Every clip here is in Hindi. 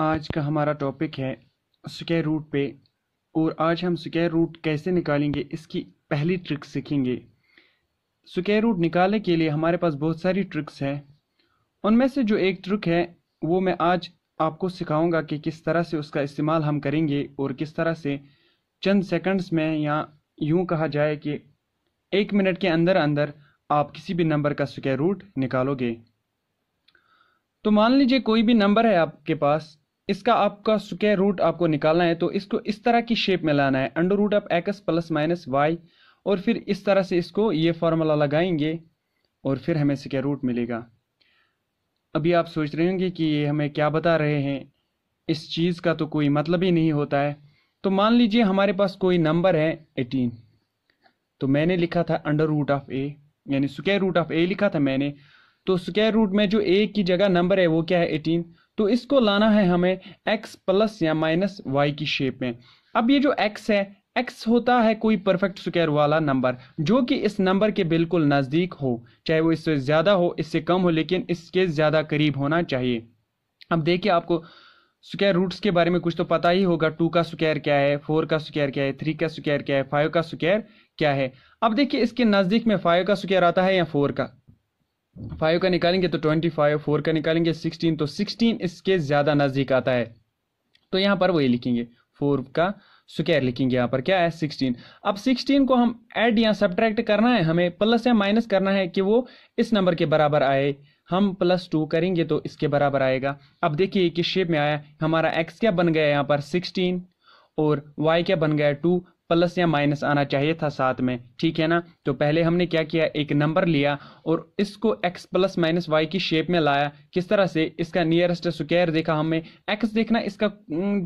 आज का हमारा टॉपिक है स्क्वायर रूट पे और आज हम स्क्वायर रूट कैसे निकालेंगे इसकी पहली ट्रिक सीखेंगे स्क्वायर रूट निकालने के लिए हमारे पास बहुत सारी ट्रिक्स हैं उनमें से जो एक ट्रिक है वो मैं आज आपको सिखाऊंगा कि किस तरह से उसका इस्तेमाल हम करेंगे और किस तरह से चंद सेकंड्स में या यूं कहा जाए कि एक मिनट के अंदर अंदर आप किसी भी नंबर का स्क्वायर रूट निकालोगे तो मान लीजिए कोई भी नंबर है आपके पास इसका आपका स्क्वायर रूट आपको निकालना है तो इसको इस तरह की शेप में लाना है under root of X plus minus Y और फिर इस तरह से इसको ये फार्मूला लगाएंगे और फिर हमें स्क्वायर रूट मिलेगा अभी आप सोच रहे होंगे कि ये हमें क्या बता रहे हैं इस चीज़ का तो कोई मतलब ही नहीं होता है तो मान लीजिए हमारे पास कोई नंबर है एटीन तो मैंने लिखा था अंडर रूट ऑफ ए यानी स्क्वायर रूट ऑफ ए लिखा था मैंने तो स्क्वायर रूट में जो ए की जगह नंबर है वो क्या है एटीन तो इसको लाना है हमें एक्स प्लस या माइनस वाई की शेप में अब ये जो एक्स है एक्स होता है कोई परफेक्ट स्क्वायर वाला नंबर जो कि इस नंबर के बिल्कुल नज़दीक हो चाहे वो इससे ज़्यादा हो इससे कम हो लेकिन इसके ज़्यादा करीब होना चाहिए अब देखिए आपको स्क्वायर रूट्स के बारे में कुछ तो पता ही होगा टू का स्क्वायर क्या है फोर का स्क्वायर क्या है थ्री का स्क्वायर क्या है फाइव का स्क्वायर क्या है अब देखिए इसके नज़दीक में फाइव का स्क्वायर आता है या फोर का फाइव का निकालेंगे तो ट्वेंटी फाइव फोर का निकालेंगे सिक्सटीन तो सिक्सटीन इसके ज़्यादा नज़दीक आता है तो यहाँ पर वही लिखेंगे फोर का स्क्वायर लिखेंगे यहाँ पर क्या है सिक्सटीन अब सिक्सटीन को हम ऐड या सब्ट्रैक्ट करना है हमें प्लस या माइनस करना है कि वो इस नंबर के बराबर आए हम प्लस टू करेंगे तो इसके बराबर आएगा अब देखिए किस शेप में आया हमारा एक्स क्या बन गया यहाँ पर सिक्सटीन और वाई क्या बन गया टू प्लस या माइनस आना चाहिए था साथ में ठीक है ना तो पहले हमने क्या किया एक नंबर लिया और इसको x प्लस माइनस वाई की शेप में लाया किस तरह से इसका नियरेस्ट स्क्वायर देखा हमें x देखना इसका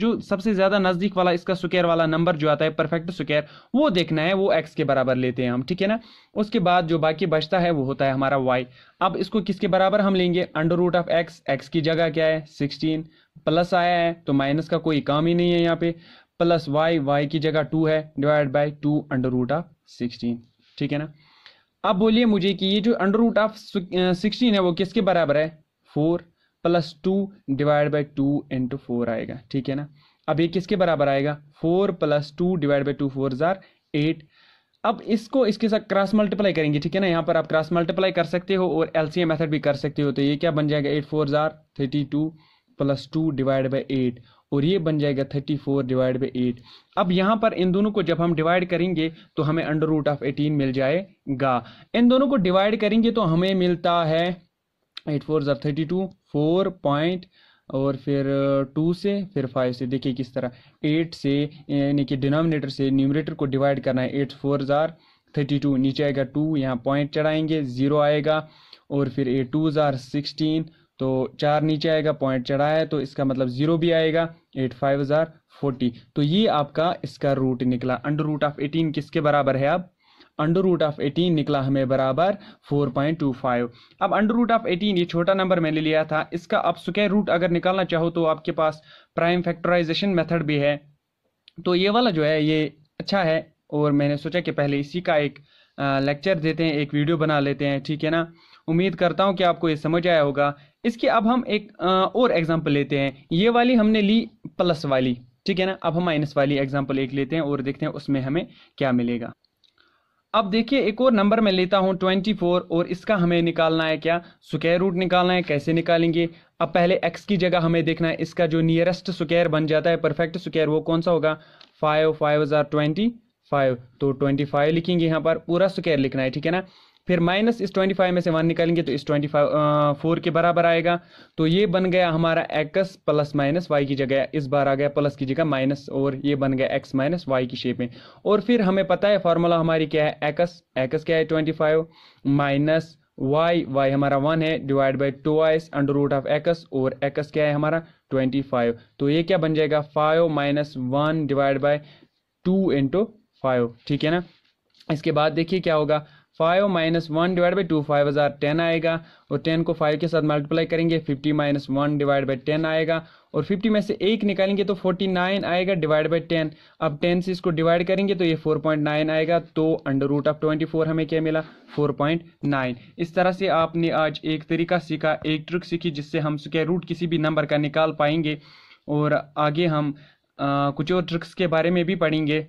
जो सबसे ज़्यादा नज़दीक वाला इसका स्क्वायर वाला नंबर जो आता है परफेक्ट स्क्वायर वो देखना है वो x के बराबर लेते हैं हम ठीक है ना उसके बाद जो बाकी बचता है वो होता है हमारा वाई अब इसको किसके बराबर हम लेंगे under root of X X की जगह क्या है सिक्सटीन प्लस आया है तो माइनस का कोई काम ही नहीं है यहाँ पे प्लस वाई वाई की जगह टू है divide by two under root of sixteen ठीक है ना अब बोलिए मुझे कि ये जो अंडर रूट ऑफ सिक्सटीन है वो किसके बराबर है four plus two divide by two into four आएगा ठीक है ना अब ये किसके बराबर आएगा four plus two divide by two four ज़ार एट अब इसको इसके साथ क्रॉस मल्टीप्लाई करेंगे ठीक है ना यहाँ पर आप क्रॉस मल्टीप्लाई कर सकते हो और एल मेथड भी कर सकते हो तो ये क्या बन जाएगा एट फोर ज़ार thirty two plus two divide by eight और ये बन जाएगा thirty four divide by eight अब यहाँ पर इन दोनों को जब हम डिवाइड करेंगे तो हमें अंडर रूट ऑफ एटीन मिल जाएगा इन दोनों को डिवाइड करेंगे तो हमें मिलता है एट फोर ज़र थर्टी टू फोर पॉइंट और फिर टू से फिर फाइव से देखिए किस तरह एट से यानी कि डिनोमिनेटर से न्यूमिनेटर को डिवाइड करना है एट फोर ज़ार थर्टी टू नीचे आएगा टू यहाँ पॉइंट चढ़ाएंगे ज़ीरो आएगा और फिर एट टू ज़ार सिक्सटीन तो चार नीचे आएगा पॉइंट चढ़ा है तो इसका मतलब ज़ीरो भी आएगा एट फाइव हज़ार फोर्टी तो ये आपका इसका रूट निकला अंडर रूट ऑफ एटीन किसके बराबर है अब अंडर रूट ऑफ एटीन निकला हमें बराबर फोर पॉइंट टू फाइव अब अंडर रूट ऑफ एटीन ये छोटा नंबर मैंने लिया था इसका आप स्क्वायर रूट अगर निकालना चाहो तो आपके पास प्राइम फैक्टराइजेशन मेथड भी है तो ये वाला जो है ये अच्छा है और मैंने सोचा कि पहले इसी का एक लेक्चर देते हैं एक वीडियो बना लेते हैं ठीक है ना उम्मीद करता हूँ कि आपको ये समझ आया होगा इसके अब हम एक और एग्जाम्पल लेते हैं ये वाली हमने ली प्लस वाली ठीक है ना अब हम माइनस वाली एग्जाम्पल एक लेते हैं और देखते हैं उसमें हमें क्या मिलेगा अब देखिए एक और नंबर मैं लेता हूँ ट्वेंटी फोर और इसका हमें निकालना है क्या स्क्वायर रूट निकालना है कैसे निकालेंगे अब पहले एक्स की जगह हमें देखना है इसका जो नियरेस्ट स्क्वायर बन जाता है परफेक्ट स्क्वायर वो कौन सा होगा फाइव फाइव हज़ार ट्वेंटी फाइव तो ट्वेंटी फाइव लिखेंगे यहाँ पर पूरा स्क्वायर लिखना है ठीक है ना फिर माइनस इस ट्वेंटी फाइव में से वन निकालेंगे तो इस ट्वेंटी फाइव फोर के बराबर आएगा तो ये बन गया हमारा एक्स प्लस माइनस वाई की जगह इस बार आ गया प्लस की जगह माइनस और ये बन गया एक्स माइनस वाई की शेप में और फिर हमें पता है फॉर्मूला हमारी क्या है एक्स एक्स क्या है twenty five minus Y Y हमारा वन है divide by two ice under root of X और एक्स क्या है हमारा ट्वेंटी फाइव तो ये क्या बन जाएगा five minus one divide by two into five ठीक है ना इसके बाद देखिए क्या होगा five minus one divide by two five हज़ार टेन आएगा और टेन को फाइव के साथ मल्टीप्लाई करेंगे fifty minus one divide by ten आएगा और फिफ्टी में से एक निकालेंगे तो फोर्टी नाइन आएगा डिवाइड बाई टेन अब टेन से इसको डिवाइड करेंगे तो ये फोर पॉइंट नाइन आएगा तो under root of twenty four हमें क्या मिला फोर पॉइंट नाइन इस तरह से आपने आज एक तरीका सीखा एक ट्रिक सीखी जिससे हम स्क्वायर रूट किसी भी नंबर का निकाल पाएंगे और आगे हम आ, कुछ और ट्रिक्स के बारे में भी पढ़ेंगे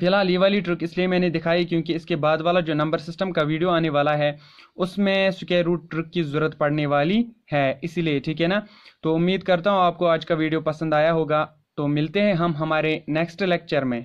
फिलहाल ये वाली ट्रिक इसलिए मैंने दिखाई क्योंकि इसके बाद वाला जो नंबर सिस्टम का वीडियो आने वाला है उसमें स्क्वायर रूट ट्रिक की ज़रूरत पड़ने वाली है इसीलिए ठीक है ना तो उम्मीद करता हूँ आपको आज का वीडियो पसंद आया होगा तो मिलते हैं हम हमारे नेक्स्ट लेक्चर में